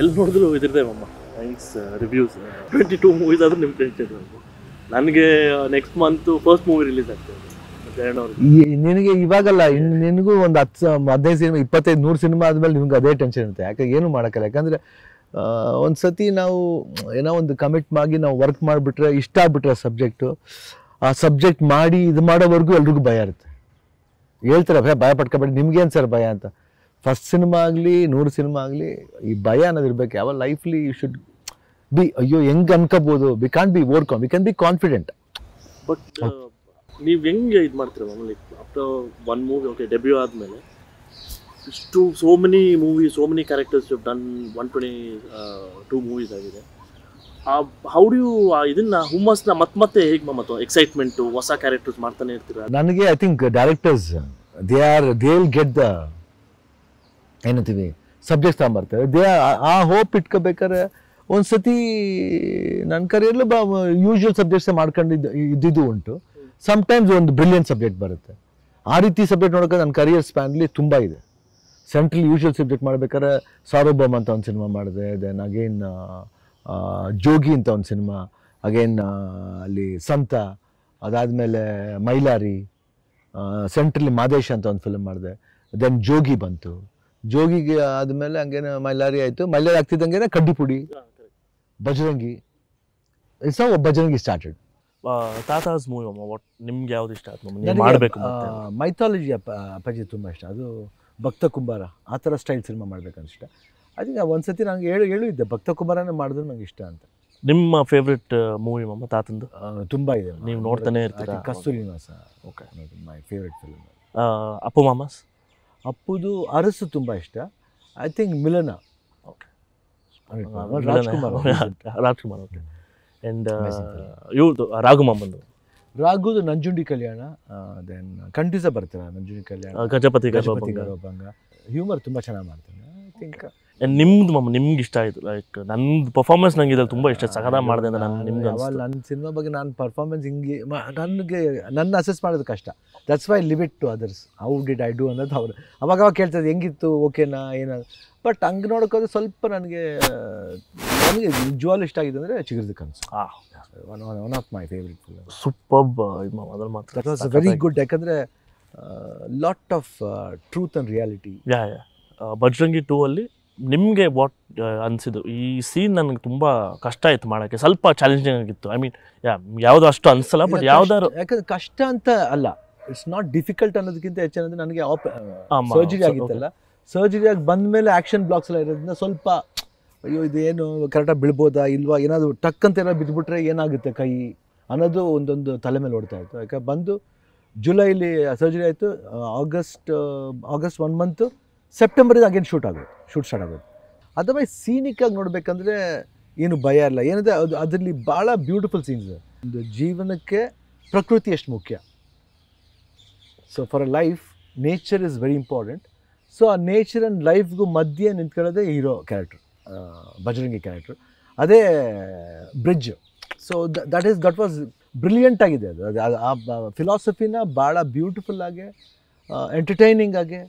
ಎಲ್ಲಿ ನೋಡಿದ್ರು ಇದ್ರದೇ ಮಮ್ಮ thanks reviews twenty two movies ಆದರೂ ನಿಮ್ಗೆ ಕೇಳ್ತಿದ್ರು ನನಗೆ next month first movie release ಆಗ್ತದೆ ನಿನಗೆ ಇವಾಗಲ್ಲ ನಿನಗೂ ಒಂದು ಹತ್ತು ಹದಿನೈದು ಸಿನಿಮಾ ಇಪ್ಪತ್ತೈದು ನೂರು ಸಿನಿಮಾ ಆದಮೇಲೆ ನಿಮ್ಗೆ ಅದೇ ಟೆನ್ಷನ್ ಇರುತ್ತೆ ಯಾಕೆ ಏನು ಮಾಡೋಕ್ಕಲ್ಲ ಯಾಕಂದರೆ ಒಂದು ಸತಿ ನಾವು ಏನೋ ಒಂದು ಕಮಿಟ್ ಮಾಡಿ ನಾವು ವರ್ಕ್ ಮಾಡಿಬಿಟ್ರೆ ಇಷ್ಟ ಆಗ್ಬಿಟ್ರೆ ಸಬ್ಜೆಕ್ಟು ಆ ಸಬ್ಜೆಕ್ಟ್ ಮಾಡಿ ಇದು ಮಾಡೋವರೆಗೂ ಎಲ್ರಿಗೂ ಭಯ ಇರುತ್ತೆ ಹೇಳ್ತಾರೆ ಭಯ ಭಯ ಪಡ್ಕೊಬೇಡಿ ನಿಮ್ಗೇನು ಸರ್ ಭಯ ಅಂತ ಫಸ್ಟ್ ಸಿನಿಮಾ ಆಗಲಿ ನೂರು ಸಿನಿಮಾ ಆಗಲಿ ಈ ಭಯ ಅನ್ನೋದು ಇರಬೇಕು ಯಾವ ಲೈಫ್ಲಿ ಯು ಶುಡ್ ಬಿ ಅಯ್ಯೋ ಹೆಂಗೆ ಅನ್ಕೋಬೋದು we can be overcome we can be confident but ನೀವು ಹೆಂಗೆ ಇದು ಮಾಡ್ತೀರ ಮಾಮೂಲಿ after one movie okay debut ಆದಮೇಲೆ ಇಷ್ಟು so many movie so many characters you done one twenty two movies ಆಗಿದೆ ಆ ಹೌ ಡು ಯು ಇದನ್ನ ಹುಮ್ಮಸ್ನ ಮತ್ತೆ ಮತ್ತೆ ಹೇಗೆ ಮತ್ತೆ ಎಕ್ಸೈಟ್ಮೆಂಟು ಹೊಸ ಕ್ಯಾರೆಕ್ಟರ್ಸ್ ಮಾಡ್ತಾನೆ ಇರ್ತೀರ ನನಗೆ I think directors they are they will get the ಏನಂತೀವಿ ಸಬ್ಜೆಕ್ಟ್ಸ್ ತಗೊಂಬರ್ತೇವೆ ದೇ ಆ ಹೋಪ್ ಇಟ್ಕೋಬೇಕಾದ್ರೆ ಒಂದು ಸತಿ ನನ್ನ ಕರೆಯಲ್ಲಿ ಬ ಯೂಶ್ವಲ್ ಸಬ್ಜೆಕ್ಟ್ಸೇ ಮಾಡ್ಕೊಂಡಿದ್ದು ಇದ್ದಿದ್ದು ಉಂಟು ಸಮ್ಟೈಮ್ಸ್ ಒಂದು ಬ್ರಿಲಿಯಂಟ್ ಸಬ್ಜೆಕ್ಟ್ ಬರುತ್ತೆ ಆ ರೀತಿ ಸಬ್ಜೆಕ್ಟ್ ನೋಡೋಕೆ ನನ್ನ ಕರಿಯರ್ ಸ್ಪ್ಯಾನ್ಲಿ ತುಂಬ ಇದೆ ಸೆಂಟ್ರಲ್ ಯೂಶ್ವಲ್ ಸಬ್ಜೆಕ್ಟ್ ಮಾಡ್ಬೇಕಾದ್ರೆ ಸಾರ್ವಭೌಮ ಅಂತ ಒಂದು ಸಿನಿಮಾ ಮಾಡಿದೆ ದೆನ್ ಅಗೇನ್ ಜೋಗಿ ಅಂತ ಒಂದು ಸಿನಿಮಾ ಅಗೇನ್ ಅಲ್ಲಿ ಸಂತ ಅದಾದಮೇಲೆ ಮೈಲಾರಿ ಸೆಂಟ್ರಲ್ಲಿ ಮಾದೇಶ ಅಂತ ಒಂದು ಫಿಲ್ಮ್ ಮಾಡಿದೆ ದೆನ್ ಜೋಗಿ ಬಂತು ಜೋಗಿಗೆ ಆದಮೇಲೆ ಹಂಗೇನೆ ಮೈಲಾರಿ ಆಯಿತು ಮೈಲಾರಿ ಆಗ್ತಿದ್ದಂಗೆ ಕಡ್ಡಿಪುಡಿ ಬಜರಂಗಿ ಇಟ್ಸ್ ಬಜರಂಗಿ ಸ್ಟಾರ್ಟೆಡ್ ತಾತಾಸ್ ಮೂವಿ ವಾಟ್ ನಿಮ್ಗೆ ಯಾವ್ದು ಇಷ್ಟ ಆಯ್ತು ಮಾಡಬೇಕು ಮೈಥಾಲಜಿ ಅಪ್ಪ ಅಪ್ಪಾಜಿ ತುಂಬ ಇಷ್ಟ ಅದು ಭಕ್ತ ಕುಂಬಾರ ಆ ಥರ ಸ್ಟೈಲ್ ಸಿನಿಮಾ ಮಾಡ್ಬೇಕಂತ ಇಷ್ಟ ಅದಕ್ಕೆ ಒಂದ್ಸತಿ ನಂಗೆ ಹೇಳು ಇದ್ದೆ ಭಕ್ತ ಕುಂಬಾರನೇ ಮಾಡಿದ್ರು ನಂಗೆ ಇಷ್ಟ ಅಂತ ನಿಮ್ಮ ಫೇವ್ರೆಟ್ ಮೂವಿ ಮಮ್ಮ ತಾತಂದು ತುಂಬ ಇದೆ ನೀವು ನೋಡ್ತಾನೆ ಇರ್ತೀರಾ Kasturi Nivasa okay my favourite film Appu ಮಾಮಾಸ್ ಅಪ್ಪುದು ಅರಸು ತುಂಬ ಇಷ್ಟ I think Milana Rajkumar Rajkumar okay and uh, ಇವ್ರದ್ದು ರಾಘುಮಾಮಂದು ರಾಘುದು ನಂಜುಂಡಿ ಕಲ್ಯಾಣ ದೆನ್ ಕಂಠಿಸ ಬರ್ತಾರೆ ನಂಜುಂಡಿ ಕಲ್ಯಾಣ ಗಜಪತಿ ಗಜಪತಿ ಗೌರವಂಗ ಹ್ಯೂಮರ್ ತುಂಬ ಚೆನ್ನಾಗಿ ಮಾಡ್ತಾನೆ ಐ ಥಿಂಕ್ ನಿಮ್ದು ಮಮ್ಮ ನಿಮ್ಗೆ ಇಷ್ಟ ಆಯಿತು ಲೈಕ್ ನಂದು ಪರ್ಫಾರ್ಮೆನ್ಸ್ ನಂಗೆ ಇದ್ರಲ್ಲಿ ತುಂಬ ಇಷ್ಟ ಸಗದ ಮಾಡಿದೆ ನಾನು ನಿಮ್ಗೆ ನನ್ನ ಸಿನಿಮಾ ಬಗ್ಗೆ ನಾನು ಪರ್ಫಾರ್ಮೆನ್ಸ್ ಹಿಂಗೆ ನನಗೆ ನನ್ನ ಅಸೆಸ್ ಮಾಡೋದು ಕಷ್ಟ that's why limit to others how did I do ಅನ್ನೋದು ಅವ್ರು ಅವಾಗ ಅವಾಗ ಕೇಳ್ತದೆ ಹೆಂಗಿತ್ತು ಓಕೆನಾ ಏನ ಬಟ್ ಹಂಗೆ ನೋಡೋಕ್ಕೋದ್ರೆ ಸ್ವಲ್ಪ ನನಗೆ ನನಗೆ ನಿಜವಾಗ್ಲೂ ಇಷ್ಟ ಆಗಿದೆ ಅಂದರೆ Chigurida Kanasu one one of my favourite film superb ಅದ್ರ ಮಾತ್ರ ದಟ್ ವಾಸ್ ವೆರಿ ಗುಡ್ ಯಾಕಂದರೆ lot of truth and reality ya ya Bajrangi two ಅಲ್ಲಿ ನಿಮಗೆ ವಾಟ್ ಅನಿಸಿದ್ದು ಈ ಸೀನ್ ನನಗೆ ತುಂಬ ಕಷ್ಟ ಆಯಿತು ಮಾಡೋಕ್ಕೆ ಸ್ವಲ್ಪ ಚಾಲೆಂಜಿಂಗ್ ಆಗಿತ್ತು ಐ ಮೀನ್ ಯಾವುದೋ ಅಷ್ಟು ಅನಿಸಲ್ಲ ಬಟ್ ಯಾವ್ದಾದ್ರು ಯಾಕಂದ್ರೆ ಕಷ್ಟ ಅಂತ ಅಲ್ಲ ಇಟ್ಸ್ ನಾಟ್ ಡಿಫಿಕಲ್ಟ್ ಅನ್ನೋದಕ್ಕಿಂತ ಹೆಚ್ಚಿನಂದ್ರೆ ನನಗೆ ಸರ್ಜರಿ ಆಗಿತ್ತಲ್ಲ ಸರ್ಜರಿ ಆಗಿ ಬಂದ ಮೇಲೆ ಆ್ಯಕ್ಷನ್ ಬ್ಲಾಕ್ಸ್ ಎಲ್ಲ ಇರೋದ್ರಿಂದ ಸ್ವಲ್ಪ ಅಯ್ಯೋ ಇದೇನು ಕರೆಕ್ಟಾಗಿ ಬಿಡ್ಬೋದಾ ಇಲ್ವಾ ಏನಾದರೂ ಟಕ್ ಅಂತ ಏನಾದ್ರು ಬಿದ್ದುಬಿಟ್ರೆ ಏನಾಗುತ್ತೆ ಕೈ ಅನ್ನೋದು ಒಂದೊಂದು ತಲೆ ಮೇಲೆ ಓಡ್ತಾ ಇತ್ತು ಯಾಕೆ ಬಂದು ಜುಲೈಲಿ ಸರ್ಜರಿ ಆಯಿತು ಆಗಸ್ಟ್ ಆಗಸ್ಟ್ ಒನ್ ಮಂತು ಸೆಪ್ಟೆಂಬರಿಂದ ಅಗೇನ್ ಶೂಟ್ ಆಗೋದು ಶೂಟ್ ಸ್ಟಾರ್ಟ್ ಆಗೋದು ಅಥವಾ ಸೀನಿಕ್ಕಾಗಿ ನೋಡಬೇಕಂದ್ರೆ ಏನು ಭಯ ಇಲ್ಲ ಏನಂದರೆ ಅದು ಅದರಲ್ಲಿ ಭಾಳ ಬ್ಯೂಟಿಫುಲ್ ಸೀನ್ಸ್ ಒಂದು ಜೀವನಕ್ಕೆ ಪ್ರಕೃತಿ ಎಷ್ಟು ಮುಖ್ಯ so for a life nature is very important so ಆ ನೇಚರ್ ಆ್ಯಂಡ್ ಲೈಫ್ಗೂ ಮಧ್ಯೆ ನಿಂತ್ಕೊಳ್ಳೋದೇ ಹೀರೋ ಕ್ಯಾರೆಕ್ಟ್ರ್ ಭಜರಂಗಿ ಕ್ಯಾರೆಕ್ಟರ್ ಅದೇ bridge so that is that was brilliant ಆಗಿದೆ ಅದು ಅದು ಆ ಫಿಲಾಸಫಿನ ಭಾಳ ಬ್ಯೂಟಿಫುಲ್ ಆಗಿ ಎಂಟರ್ಟೈನಿಂಗ್ ಆಗಿ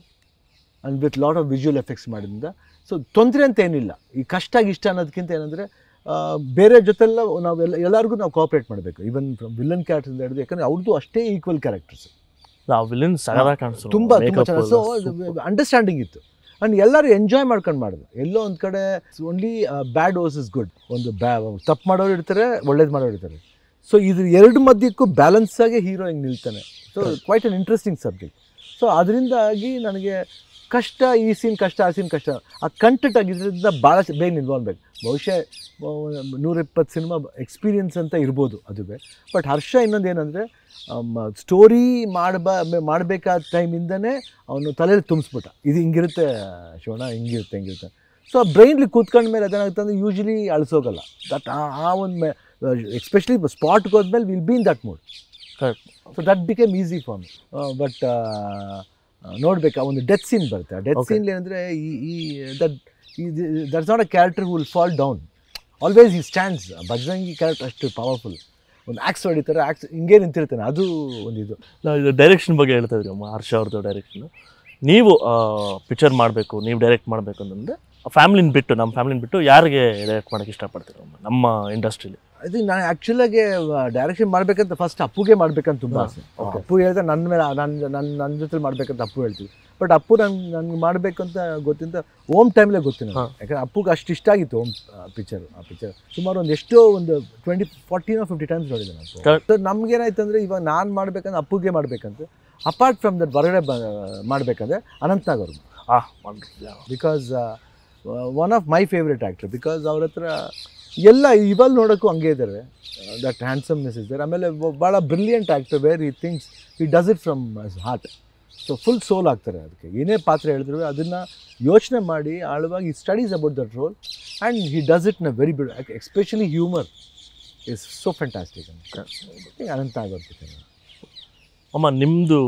and with lot of visual effects ಮಾಡಿದ್ರಿಂದ ಸೊ ತೊಂದರೆ ಅಂತ ಏನಿಲ್ಲ ಈ ಕಷ್ಟ ಇಷ್ಟ ಅನ್ನೋದಕ್ಕಿಂತ ಏನಂದರೆ ಬೇರೆ ಜೊತೆಲ್ಲ ನಾವೆಲ್ಲ ಎಲ್ಲರಿಗೂ ನಾವು ಕೋಆಪ್ರೇಟ್ ಮಾಡಬೇಕು ಈವನ್ ಫ್ರಮ್ ವಿಲನ್ ಕ್ಯಾರೆಕ್ಟರ್ಸ್ ಹಿಡಿದು ಯಾಕಂದರೆ ಅವ್ರದ್ದು ಅಷ್ಟೇ ಈಕ್ವಲ್ ಕ್ಯಾರೆಕ್ಟರ್ಸ್ ವಿಲನ್ ತುಂಬ ತುಂಬ ಚೆನ್ನಾಗಿ ಸೊ ಅಂಡರ್ಸ್ಟ್ಯಾಂಡಿಂಗ್ ಇತ್ತು ಆ್ಯಂಡ್ ಎಲ್ಲರೂ ಎಂಜಾಯ್ ಮಾಡ್ಕೊಂಡು ಮಾಡಿದ್ರು ಎಲ್ಲೋ ಒಂದು ಕಡೆ only bad worse is good ಒಂದು ಬ್ಯಾ ತಪ್ಪು ಮಾಡೋರು ಇರ್ತಾರೆ ಒಳ್ಳೇದು ಮಾಡೋರು ಇರ್ತಾರೆ ಸೊ ಇದ್ರ ಎರಡು ಮಧ್ಯಕ್ಕೂ ಬ್ಯಾಲೆನ್ಸ್ ಆಗಿ ಹೀರೋ ಹಿಂಗೆ ನಿಲ್ತಾನೆ so quite an interesting subject so ಅದರಿಂದಾಗಿ ನನಗೆ ಕಷ್ಟ ಈ ಸೀನ್ ಕಷ್ಟ ಆ ಸೀನ್ ಕಷ್ಟ ಆ ಕಂಟೆಂಟ್ ಆಗಿದ್ದರಿಂದ ಭಾಳ ಬೇಗ ನಿಲ್ವಾನ್ಬೇಕು ಬಹುಶಃ ನೂರಿಪ್ಪತ್ತು ಸಿನಿಮಾ ಎಕ್ಸ್ಪೀರಿಯನ್ಸ್ ಅಂತ ಇರ್ಬೋದು ಅದು ಬಟ್ ಹರ್ಷ ಇನ್ನೊಂದು ಏನಂದರೆ ಸ್ಟೋರಿ ಮಾಡಬ ಮಾಡಬೇಕಾದ ಟೈಮಿಂದನೇ ಅವನು ತಲೆಯಲ್ಲಿ ತುಂಬಿಸ್ಬಿಟ್ಟ ಇದು ಹಿಂಗಿರುತ್ತೆ ಶೋಣ ಹಿಂಗಿರುತ್ತೆ ಹಿಂಗಿರುತ್ತೆ ಸೊ ಆ ಬ್ರೈನ್ಲಿ ಕೂತ್ಕೊಂಡ್ಮೇಲೆ ಅದೇನಾಗುತ್ತೆ ಅಂದರೆ ಯೂಶ್ವಲಿ ಅಳಿಸೋಗಲ್ಲ ದಟ್ ಆ ಒಂದು ಮೆ ಎಸ್ಪೆಷಲಿ ಸ್ಪಾಟ್ಗೆ ಹೋದ್ಮೇಲೆ will be in that mood correct so that became easy for me but ನೋಡ್ಬೇಕು ಒಂದು ಡೆತ್ ಸೀನ್ ಬರುತ್ತೆ ಆ ಡೆತ್ ಸೀನ್ ಏನಂದರೆ ಈ ಈ that that's not a character will fall down always ಈ ಸ್ಟ್ಯಾಂಡ್ಸ್ ಭಜರಂಗಿ ಕ್ಯಾರೆಕ್ಟರ್ ಅಷ್ಟು ಪವರ್ಫುಲ್ ಒಂದು ಆ್ಯಕ್ಸ್ ಹೊಡಿತಾರೆ ಆಕ್ಸ್ ಹಿಂಗೆ ನಿಂತಿರ್ತಾನೆ ಅದು ಒಂದು ಇದು ನಾವು ಇದು ಡೈರೆಕ್ಷನ್ ಬಗ್ಗೆ ಹೇಳ್ತಾ ಇದ್ರಿ ಹರ್ಷ ಅವ್ರದ್ದು ಡೈರೆಕ್ಷನ್ ನೀವು ಪಿಕ್ಚರ್ ಮಾಡಬೇಕು ನೀವು ಡೈರೆಕ್ಟ್ ಮಾಡಬೇಕು ಅಂತಂದರೆ ಫ್ಯಾಮ್ಲಿನ ಬಿಟ್ಟು ನಮ್ಮ ಫ್ಯಾಮ್ಲಿನ ಬಿಟ್ಟು ಯಾರಿಗೆ ಡೈರೆಕ್ಟ್ ಮಾಡೋಕ್ಕೆ ಇಷ್ಟಪಡ್ತೀರ ನಮ್ಮ ಇಂಡಸ್ಟ್ರೀಲಿ ಇದು ನಾನು ಆ್ಯಕ್ಚುಲಾಗಿ ಡೈರೆಕ್ಷನ್ ಮಾಡ್ಬೇಕಂತ ಫಸ್ಟ್ ಅಪ್ಪುಗೆ ಮಾಡ್ಬೇಕಂತ ತುಂಬ ಆಸೆ ಅಪ್ಪು ಹೇಳಿದ್ರೆ ನನ್ನ ಮೇಲೆ ನನ್ನ ನನ್ನ ನನ್ನ ಜೊತೆ ಮಾಡ್ಬೇಕಂತ ಅಪ್ಪು ಹೇಳ್ತೀವಿ ಬಟ್ ಅಪ್ಪು ನಂಗೆ ನನಗೆ ಮಾಡಬೇಕಂತ ಗೊತ್ತಿಂತ ಓಮ್ ಟೈಮ್ಲೇ ಗೊತ್ತಿಲ್ಲ ಯಾಕಂದ್ರೆ ಅಪ್ಪುಗೆ ಅಷ್ಟು ಇಷ್ಟ ಆಗಿತ್ತು ಓಮ್ ಪಿಕ್ಚರ್ ಆ ಪಿಕ್ಚರ್ ಸುಮಾರು ಒಂದು ಎಷ್ಟೋ ಒಂದು ಟ್ವೆಂಟಿ ಫಾರ್ಟಿನೋ ಫಿಫ್ಟಿ ಟೈಮ್ಸ್ ನೋಡಿದೆ ನಾನು ಸೊ ನಮ್ಗೇನಾಯ್ತು ಅಂದರೆ ಇವಾಗ ನಾನು ಮಾಡ್ಬೇಕಂದ್ರೆ ಅಪ್ಪುಗೆ ಮಾಡಬೇಕಂತ ಅಪಾರ್ಟ್ ಫ್ರಮ್ ದಟ್ ಹೊರಗಡೆ ಬ ಮಾಡಬೇಕಂದ್ರೆ ಅವರು ಆ because one of my favourite actor because ಅವ್ರ ಹತ್ರ ಎಲ್ಲ ಇವಲ್ಲಿ ನೋಡೋಕ್ಕೂ ಹಂಗೆ ಇದ್ದಾರೆ ದಟ್ ಹ್ಯಾಂಡ್ಸಮ್ನೆಸ್ ಇಸ್ ದರ್ ಆಮೇಲೆ ಭಾಳ ಬ್ರಿಲಿಯಂಟ್ ಆ್ಯಕ್ಟರ್ ವೇರ್ ಈ ಥಿಂಗ್ಸ್ ಈ does it from heart so full soul ಆಗ್ತಾರೆ ಅದಕ್ಕೆ ಏನೇ ಪಾತ್ರ ಹೇಳಿದ್ರು ಅದನ್ನು ಯೋಚನೆ ಮಾಡಿ ಆಳವಾಗಿ ಈ studies about that role and he does it ನ ವೆರಿ ಬಿಡ್ especially humour is so fantastic ಅಂತ ಅನಂತ ಆಗೋಗ್ತದೆ ಅಮ್ಮ ನಿಮ್ಮದು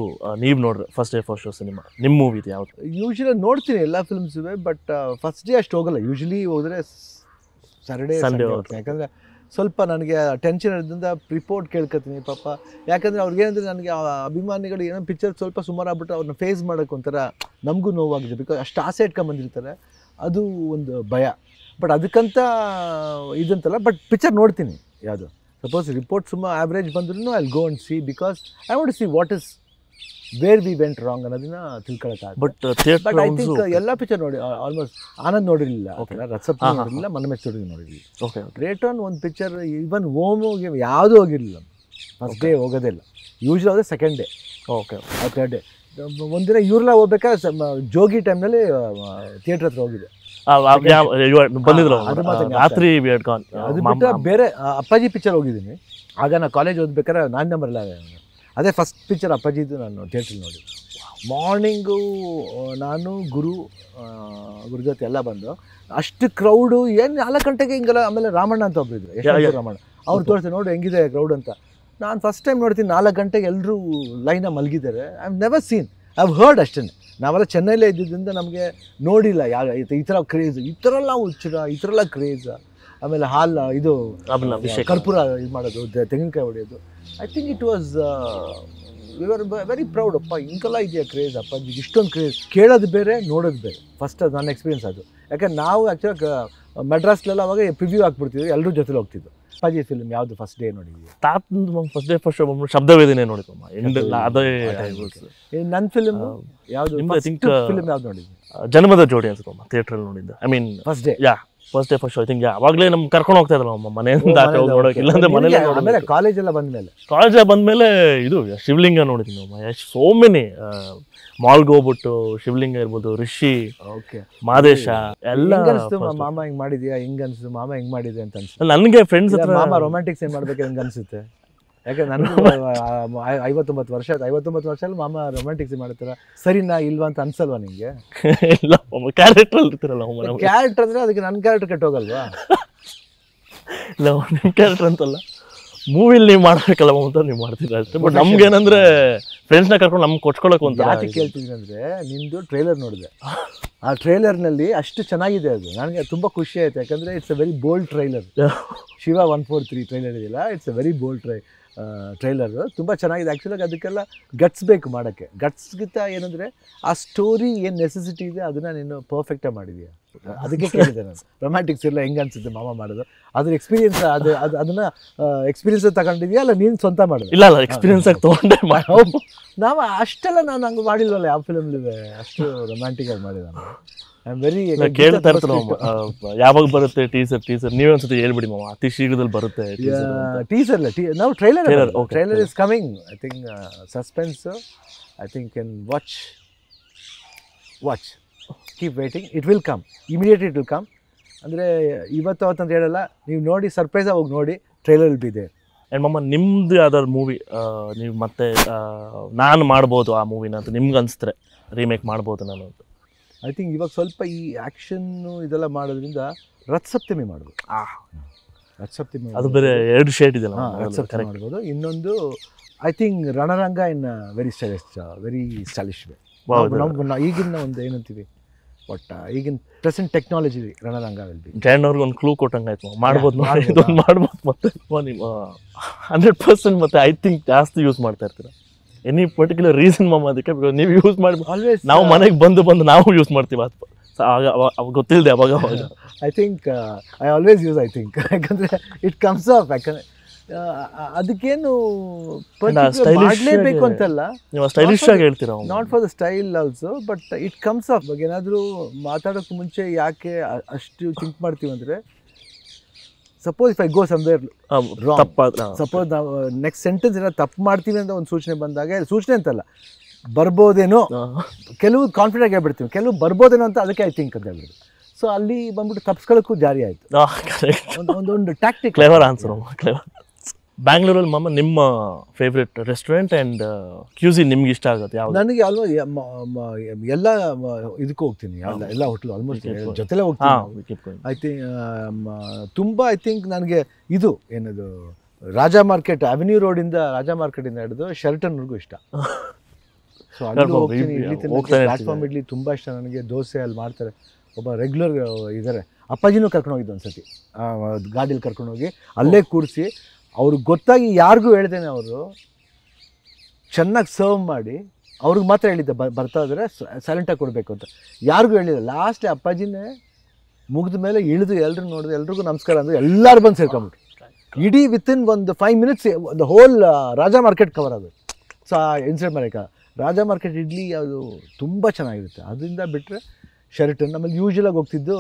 ನೀವು ನೋಡ್ರಿ first day first show cinema ನಿಮ್ಮ ಮೂವಿದು ಯಾವುದು ಯೂಶ್ವಲಿ ನೋಡ್ತೀನಿ ಎಲ್ಲ ಫಿಲ್ಮ್ಸ್ ಇವೆ ಬಟ್ ಫಸ್ಟ್ ಡೇ ಅಷ್ಟು ಹೋಗಲ್ಲ ಯೂಶ್ವಲಿ ಹೋದರೆ ಸ್ಯಾಟರ್ಡೇ ಸಂಡೇ ಹೋಗ್ತೀನಿ ಯಾಕಂದರೆ ಸ್ವಲ್ಪ ನನಗೆ ಟೆನ್ಷನ್ ಇರೋದ್ರಿಂದ ರಿಪೋರ್ಟ್ ಕೇಳ್ಕೊತೀನಿ ಪಾಪ ಯಾಕಂದರೆ ಅವ್ರಿಗೇನಂದ್ರೆ ನನಗೆ ಅಭಿಮಾನಿಗಳು ಏನೋ ಪಿಕ್ಚರ್ ಸ್ವಲ್ಪ ಸುಮಾರು ಅವ್ರನ್ನ ಫೇಸ್ ಮಾಡೋಕ್ಕೆ ಒಂಥರ ನಮಗೂ ನೋವಾಗಿದೆ ಬಿಕಾಸ್ ಅಷ್ಟು ಆಸೆ ಇಟ್ಕೊಂಬಂದಿರ್ತಾರೆ ಅದು ಒಂದು ಭಯ ಬಟ್ ಅದಕ್ಕಂತ ಇದಂತಲ್ಲ ಬಟ್ ಪಿಕ್ಚರ್ ನೋಡ್ತೀನಿ ಯಾವುದು ಸಪೋಸ್ ರಿಪೋರ್ಟ್ ಸುಮ್ಮ ಆ್ಯಾವ್ರೇಜ್ ಬಂದ್ರೂ I go and see because I want see what is where be went wrong ಅನ್ನೋದನ್ನ ತಿಳ್ಕೊಳಕ್ಕಾಗ ಬಟ್ ಬಟ್ ಐ ಥಿಂಕ್ ಎಲ್ಲ ಪಿಕ್ಚರ್ ನೋಡಿ ಆಲ್ಮೋಸ್ಟ್ ಆನಂದ್ ನೋಡಿರಲಿಲ್ಲ ರಸಪ್ ನೋಡಿರಲಿಲ್ಲ ಮೆಚ್ಚುಗೆ ನೋಡಿರಲಿಲ್ಲ ಓಕೆ ಗ್ರೇಟ್ ಆನ್ ಒಂದು ಪಿಕ್ಚರ್ ಈವನ್ ಓಮ್ಗೆ ಯಾವುದೂ ಹೋಗಿರಲಿಲ್ಲ ಫಸ್ಟ್ ಡೇ ಹೋಗೋದೇ ಇಲ್ಲ ಯೂಶ್ವಲ್ ಆದರೆ second day okay third day ಒಂದಿನ ಇವ್ರಲ್ಲ ಹೋಗ್ಬೇಕಾದ್ರೆ ಜೋಗಿ ಟೈಮ್ನಲ್ಲಿ ಥಿಯೇಟ್ರ್ ಹತ್ರ ಹೋಗಿದೆ ರಾತ್ರಿ ಬೇರೆ ಅಪ್ಪಾಜಿ ಪಿಕ್ಚರ್ ಹೋಗಿದ್ದೀನಿ ಆಗ ನಾನು ಕಾಲೇಜ್ ಓದ್ಬೇಕಾದ್ರೆ ನಾನು ನಂಬರ್ ಇಲ್ಲ ಅದೇ ಫಸ್ಟ್ ಪಿಕ್ಚರ್ ಅಪ್ಪಾಜಿದು ನಾನು ಥಿಯೇಟ್ರಲ್ಲಿ ನೋಡಿ ಮಾರ್ನಿಂಗು ನಾನು ಗುರು ಗುರು ಜೊತೆ ಎಲ್ಲ ಬಂದು ಅಷ್ಟು ಕ್ರೌಡು ಏನು ನಾಲ್ಕು ಗಂಟೆಗೆ ಹಿಂಗೆಲ್ಲ ಆಮೇಲೆ ರಾಮಣ್ಣ ಅಂತ ಒಬ್ಬರಿದ್ರು ಎಷ್ಟು ರಾಮಣ್ಣ ಅವ್ರು ತೋರಿಸ್ತಾರೆ ನೋಡು ಹೆಂಗಿದೆ ಕ್ರೌಡ್ ಅಂತ ನಾನು ಫಸ್ಟ್ ಟೈಮ್ ನೋಡ್ತೀನಿ ನಾಲ್ಕು ಗಂಟೆಗೆ ಎಲ್ಲರೂ ಲೈನ ಮಲಗಿದ್ದಾರೆ I am never seen I have heard ಅಷ್ಟೇ ನಾವೆಲ್ಲ ಚೆನ್ನೈಲೇ ಇದ್ದಿದ್ದರಿಂದ ನಮಗೆ ನೋಡಿಲ್ಲ ಯಾವ ಈ ಥರ ಕ್ರೇಜ್ ಈ ಥರ ಎಲ್ಲ ಹುಚ್ಚರ ಈ ಥರ ಎಲ್ಲ ಕ್ರೇಜ್ ಆಮೇಲೆ ಹಾಲ್ ಇದು ಕರ್ಪೂರ ಇದು ಮಾಡೋದು ತೆಂಗಿನಕಾಯಿ ಹೊಡೆಯೋದು ಐ ಥಿಂಕ್ ಇಟ್ ವಾಸ್ ವಿವರ್ ವೆರಿ ಪ್ರೌಡ್ ಅಪ್ಪ ಇಂಕಲ್ಲ ಇದೆಯಾ ಕ್ರೇಜ್ ಅಪ್ಪ ಇಷ್ಟೊಂದು ಕ್ರೇಜ್ ಕೇಳೋದು ಬೇರೆ ನೋಡೋದು ಬೇರೆ ಫಸ್ಟ್ ಅದು ನನ್ನ ಎಕ್ಸ್ಪೀರಿಯನ್ಸ್ ಅದು ಯಾಕಂದ್ರೆ ನಾವು ಆ್ಯಕ್ಚುಲಾಗಿ ಮೆಡ್ರಾಸ್ಲೆಲ್ಲ ಅವಾಗ ಪ್ರಿವ್ಯೂ ಹಾಕ್ಬಿಡ್ತೀವಿ ಎಲ್ಲರೂ ಜೊತೆಲಿ ಹೋಗ್ತಿದ್ದು ಅಪ್ಪಾಜಿ ಫಿಲ್ಮ್ ಯಾವುದು ಫಸ್ಟ್ ಡೇ ನೋಡಿದ್ವಿ ತಾತನ ಫಸ್ಟ್ ಡೇ ಫಸ್ಟ್ ಶೋ ಶಬ್ದವೇದನೆ ನೋಡಿದ್ವಿ ಅದೇ ನನ್ನ ಫಿಲ್ಮ್ ಯಾವುದು ಫಿಲ್ಮ್ ಯಾವ್ದು ನೋಡಿದ್ವಿ ಜನ್ಮದ ಜೋಡಿ ಅನ್ಸುತ್ತಮ್ಮ ಥಿಯೇಟ್ರಲ್ಲಿ ನೋಡಿದ್ದೆ I mean first day ya first day first I think ಅವಾಗಲೇ ನಮ್ಗೆ ಕರ್ಕೊಂಡು ಹೋಗ್ತಾ ಇದ್ರು ನಮ್ಮ ಮನೆ ಆಚೆ ಹೋಗಿ ನೋಡೋಕೆ ಇಲ್ಲಾಂದ್ರೆ ಮನೇಲಿ ಆಮೇಲೆ ಕಾಲೇಜೆಲ್ಲ ಬಂದಮೇಲೆ ಕಾಲೇಜ್ ಬಂದಮೇಲೆ ಇದು ಶಿವಲಿಂಗ ನೋಡಿದ್ವಿ ನಾವು ಮಹೇಶ್ ಸೋ ಮೆನಿ ಮಾಲ್ಗೆ ಹೋಗ್ಬಿಟ್ಟು ಶಿವಲಿಂಗ ಇರ್ಬೋದು ರಿಷಿ ಓಕೆ ಮಾದೇಶ ಎಲ್ಲ ಮಾಮ ಹೆಂಗ್ ಮಾಡಿದ್ಯಾ ಹೆಂಗ್ ಅನ್ಸುತ್ತೆ ಮಾಮ ಹೆಂಗ್ ಮಾಡಿದೆ ಅಂತ ಅನ್ಸುತ್ತೆ ನನಗೆ ಫ್ರೆಂಡ್ಸ್ ಹತ್ರ ಮಾಮ ರೊಮ್ಯಾಂಟಿಕ್ ಸೀನ್ ಮಾಡ್ಬೇಕು ಹಂಗೆ ಅನ್ಸುತ್ತೆ ಯಾಕಂದ್ರೆ ನಾನು ಐವತ್ತೊಂಬತ್ತು ವರ್ಷ ಆಯ್ತು ಐವತ್ತೊಂಬತ್ತು ವರ್ಷ ಅಲ್ಲಿ ಮಾಮ ರೊಮ್ಯಾಂಟಿಕ್ಸ್ ಸರಿ ಸರಿನಾ ಇಲ್ವಾ ಅಂತ ಅನ್ಸಲ್ವಾ ನಿಮಗೆ ಇಲ್ಲ ಕ್ಯಾರೆಕ್ಟರ್ ಇರ್ತೀರಲ್ಲ ಕ್ಯಾರೆಕ್ಟರ್ ಅಂದ್ರೆ ಅದಕ್ಕೆ ನನ್ನ ಕ್ಯಾರೆಕ್ಟರ್ ಕೆಟ್ಟೋಗಲ್ವಾ ಇಲ್ಲ ನಿಮ್ಮ ಕ್ಯಾರೆಕ್ಟರ್ ಅಂತಲ್ಲ ಮೂವಿಲಿ ನೀವು ಮಾಡ್ಬೇಕಲ್ಲ ಅಂತ ನೀವು ಮಾಡ್ತೀರಾ ಅಷ್ಟೇ ಬಟ್ ನಮ್ಗೆ ಏನಂದ್ರೆ ಫ್ರೆಂಡ್ಸ್ನ ಕರ್ಕೊಂಡು ನಮ್ಗೆ ಕೊಚ್ಕೊಳಕ್ಕೆ ಅಂತ ಯಾಕೆ ಕೇಳ್ತಿದ್ದೀನಿ ಅಂದ್ರೆ ನಿಮ್ಮದು ಟ್ರೇಲರ್ ನೋಡಿದೆ ಆ ನಲ್ಲಿ ಅಷ್ಟು ಚೆನ್ನಾಗಿದೆ ಅದು ನನಗೆ ತುಂಬ ಖುಷಿ ಆಯ್ತು ಯಾಕಂದರೆ it's a very bold trailer Shiva one four three trailer ಇದೆಯಲ್ಲ ಇಟ್ಸ್ ಅ ವೆರಿ ಬೋಲ್ಡ್ ಟ್ರೈ ಟ್ರೈಲರು ತುಂಬ ಚೆನ್ನಾಗಿದೆ ಆ್ಯಕ್ಚುಲಾಗಿ ಅದಕ್ಕೆಲ್ಲ ಗಟ್ಸ್ ಬೇಕು ಮಾಡೋಕ್ಕೆ ಗಟ್ಸ್ಗಿಂತ ಏನಂದರೆ ಆ ಸ್ಟೋರಿ ಏನು ನೆಸೆಸಿಟಿ ಇದೆ ಅದನ್ನು ನೀನು ಪರ್ಫೆಕ್ಟಾಗಿ ಮಾಡಿದೀಯ ಅದಕ್ಕೆ ಕೇಳಿದೆ ನಾನು ರೊಮ್ಯಾಂಟಿಕ್ಸ್ ಇಲ್ಲ ಹೆಂಗೆ ಅನ್ಸುತ್ತೆ ಮಾಮ ಮಾಡೋದು ಅದ್ರ ಎಕ್ಸ್ಪೀರಿಯನ್ಸ್ ಅದು ಅದು ಅದನ್ನ ಎಕ್ಸ್ಪೀರಿಯನ್ಸ್ ತಗೊಂಡಿದ್ಯಾ ಅಲ್ಲ ನೀನು ಸ್ವಂತ ಮಾಡೋದು ಇಲ್ಲ ಅಲ್ಲ ಎಕ್ಸ್ಪೀರಿಯನ್ಸ್ ಆಗಿ ತೊಗೊಂಡೆ ನಾವು ಅಷ್ಟೆಲ್ಲ ನಾನು ಹಂಗೆ ಮಾಡಿಲ್ವಲ್ಲ ಯಾವ ಫಿಲಮ್ಲಿದೆ ಅಷ್ಟು ರೊಮ್ಯಾಂಟಿಕ್ ಆಗಿ ಮಾಡಿದ ನಾನು ಐ ವೆರಿ ಕೇಳ್ತಾ ಇರ್ತಾರೆ ಯಾವಾಗ ಬರುತ್ತೆ ಟೀಸರ್ ಟೀಸರ್ ನೀವೇ ಒಂದ್ಸತಿ ಹೇಳ್ಬಿಡಿ ಮಾವ ಅತಿ ಶೀಘ್ರದಲ್ಲಿ ಬರುತ್ತೆ ಟೀಸರ್ ನಾವು trailer trailer is coming I think suspense I think can watch watch keep waiting it will come immediate it will come ಅಂದರೆ ಇವತ್ತು ಅವತ್ತಂತ ಹೇಳಲ್ಲ ನೀವು ನೋಡಿ ಸರ್ಪ್ರೈಸ್ ಹೋಗಿ ನೋಡಿ ಟ್ರೈಲರ್ ಇಲ್ಲಿ ಬಿ ಆ್ಯಂಡ್ ಮಮ್ಮ ನಿಮ್ಮದು ಯಾವ್ದಾದ್ರು ಮೂವಿ ನೀವು ಮತ್ತೆ ನಾನು ಮಾಡ್ಬೋದು ಆ ಮೂವಿನ ಅಂತ ನಿಮ್ಗೆ ಅನಿಸಿದ್ರೆ ರೀಮೇಕ್ ಮಾಡ್ಬೋದು ನಾನು ಅಂತ ಐ ಥಿಂಕ್ ಇವಾಗ ಸ್ವಲ್ಪ ಈ ಆ್ಯಕ್ಷನ್ನು ಇದೆಲ್ಲ ಮಾಡೋದ್ರಿಂದ ರಥಸಪ್ತಮಿ ಮಾಡ್ಬೋದು ಆ ರಥಸಪ್ತಮಿ ಅದು ಬೇರೆ ಎರಡು ಶೇಡ್ ಇದೆಲ್ಲ ರಥಸಪ್ತಮಿ ಮಾಡ್ಬೋದು ಇನ್ನೊಂದು I think Ranaranga in very stylish very stylish way ಈಗಿನ ಒಂದು ಏನಂತೀವಿ ಬಟ್ ಈಗಿನ ಪ್ರೆಸೆಂಟ್ ಟೆಕ್ನಾಲಜಿ ರಣರಂಗ ಜಾನ್ ಅವ್ರಿಗೆ ಒಂದು ಕ್ಲೂ ಕೊಟ್ಟಂಗೆ ಆಯ್ತು ಮಾಡ್ಬೋದು ಇದೊಂದು ಮಾಡ್ಬೋದು ಮತ್ತೆ ನಿಮ್ಮ ಹಂಡ್ರೆಡ್ ಪರ್ಸೆಂಟ್ ಮತ್ತೆ ಐ ಥಿಂಕ್ ಜಾಸ್ತಿ ಯೂಸ್ ಮಾಡ್ತಾ ಇರ್ತೀರ ಎನಿ ಪರ್ಟಿಕ್ಯುಲರ್ ರೀಸನ್ ಮಮ್ಮ ಅದಕ್ಕೆ ಬಿಕಾಸ್ ನೀವು ಯೂಸ್ ಮಾಡಿ ಆಲ್ವೇಸ್ ನಾವು ಮನೆಗೆ ಬಂದು ಬಂದು ನಾವು ಯೂಸ್ ಮಾಡ್ತೀವಿ ಅದು ಅವಾಗ ಗೊತ್ತಿಲ್ಲದೆ ಅವಾಗ ಅವಾಗ I think I always use I think ಯಾಕಂದರೆ ಇಟ್ ಕಮ್ಸ್ ಆಫ್ ಯಾಕಂದರೆ ಅದಕ್ಕೇನು ಮಾಡಲೇಬೇಕು ಅಂತಲ್ಲ ಸ್ಟೈಲಿಶ್ ಆಗಿ ಹೇಳ್ತೀರಾ not for the style also but it comes off ಬಗ್ಗೆ ಏನಾದರೂ ಮಾತಾಡೋಕ್ಕೆ ಮುಂಚೆ ಯಾಕೆ ಅಷ್ಟು ಚಿಂಕ್ ಮಾಡ್ತೀವಿ ಅಂದರೆ suppose if I go somewhere suppose ನಾವು ನೆಕ್ಸ್ಟ್ ಸೆಂಟೆನ್ಸ್ ಏನಾದ್ರು ತಪ್ಪು ಮಾಡ್ತೀವಿ ಅಂತ ಒಂದು ಸೂಚನೆ ಬಂದಾಗ ಸೂಚನೆ ಅಂತಲ್ಲ ಬರ್ಬೋದೇನೋ ಕೆಲವು ಕಾನ್ಫಿಡೆಂಟ್ ಆಗಿ ಹೇಳ್ಬಿಡ್ತೀವಿ ಕೆಲವು ಬರ್ಬೋದೇನೋ ಅಂತ ಅದಕ್ಕೆ ಐ ಥಿಂಕ್ ಅಂತ ಹೇಳ್ಬಿಟ್ಟು ಸೊ ಅಲ್ಲಿ ಬಂದ್ಬಿಟ್ಟು ತಪ್ಸ್ಕೊಳ್ಳೋಕ್ಕೂ ಜಾರಿ ಆಯಿತು ಒಂದು ಒಂದೊಂದು ಟ್ಯಾಕ್ಟಿಕ್ ಕ್ಲೇವರ್ ಆನ್ಸರ್ ಕ್ಲೇವರ್ ಬ್ಯಾಂಗ್ಳೂರಲ್ಲಿ ಮಾಮ ನಿಮ್ಮ ಫೇವ್ರೆಟ್ ರೆಸ್ಟೋರೆಂಟ್ ಆ್ಯಂಡ್ ಕ್ಯೂಸಿ ನಿಮ್ಗೆ ಇಷ್ಟ ಆಗುತ್ತೆ ಯಾವ ನನಗೆ ಅಲ್ವಾ ಎಲ್ಲ ಇದಕ್ಕೂ ಹೋಗ್ತೀನಿ ಎಲ್ಲ ಎಲ್ಲ ಹೋಟ್ಲು ಆಲ್ಮೋಸ್ಟ್ ಜೊತೆಲೇ ಹೋಗ್ತೀನಿ ಐ ಥಿಂಕ್ ತುಂಬ ಐ ಥಿಂಕ್ ನನಗೆ ಇದು ಏನದು ರಾಜಾ ಮಾರ್ಕೆಟ್ ಅವೆನ್ಯೂ ರೋಡಿಂದ ರಾಜಾ ಮಾರ್ಕೆಟಿಂದ ಹಿಡಿದು ಶರ್ಟನ್ವರೆಗೂ ಇಷ್ಟ ಸೊ ಪ್ಲಾಟ್ಫಾರ್ಮ್ ಇಡ್ಲಿ ತುಂಬ ಇಷ್ಟ ನನಗೆ ದೋಸೆ ಅಲ್ಲಿ ಮಾಡ್ತಾರೆ ಒಬ್ಬ ರೆಗ್ಯುಲರ್ uh, ಇದ್ದಾರೆ ಅಪ್ಪಾಜಿನೂ ಕರ್ಕೊಂಡು ಹೋಗಿದ್ದು ಒಂದು ಗಾಡಿಲಿ ಕರ್ಕೊಂಡು ಕರ್ಕೊಂಡೋಗಿ ಅಲ್ಲೇ ಕೂರಿಸಿ ಅವ್ರಿಗೆ ಗೊತ್ತಾಗಿ ಯಾರಿಗೂ ಹೇಳ್ದೇನೆ ಅವರು ಚೆನ್ನಾಗಿ ಸರ್ವ್ ಮಾಡಿ ಅವ್ರಿಗೆ ಮಾತ್ರ ಹೇಳಿದ್ದೆ ಬ ಬರ್ತಾ ಇದ್ರೆ ಸೈಲೆಂಟಾಗಿ ಕೊಡಬೇಕು ಅಂತ ಯಾರಿಗೂ ಹೇಳಿಲ್ಲ ಲಾಸ್ಟ್ ಅಪ್ಪಾಜಿನೇ ಮುಗಿದ ಮೇಲೆ ಇಳಿದು ಎಲ್ಲರೂ ನೋಡಿದ್ರೆ ಎಲ್ರಿಗೂ ನಮಸ್ಕಾರ ಅಂದರೆ ಎಲ್ಲರೂ ಬಂದು ಸೇರ್ಕೊಂಬಿಟ್ರು ಇಡೀ ವಿತಿನ್ ಒಂದು ಫೈವ್ ಮಿನಿಟ್ಸ್ ಒಂದು ಹೋಲ್ ರಾಜಾ ಮಾರ್ಕೆಟ್ ಕವರ್ ಅದು ಸೊ ಆ ಇನ್ಸಿಡೆಂಟ್ ರಾಜಾ ಮಾರ್ಕೆಟ್ ಇಡ್ಲಿ ಅದು ತುಂಬ ಚೆನ್ನಾಗಿರುತ್ತೆ ಅದರಿಂದ ಬಿಟ್ಟರೆ ಶರ್ಟ್ ನಮಗೆ ಯೂಶ್ವಲಾಗಿ ಹೋಗ್ತಿದ್ದು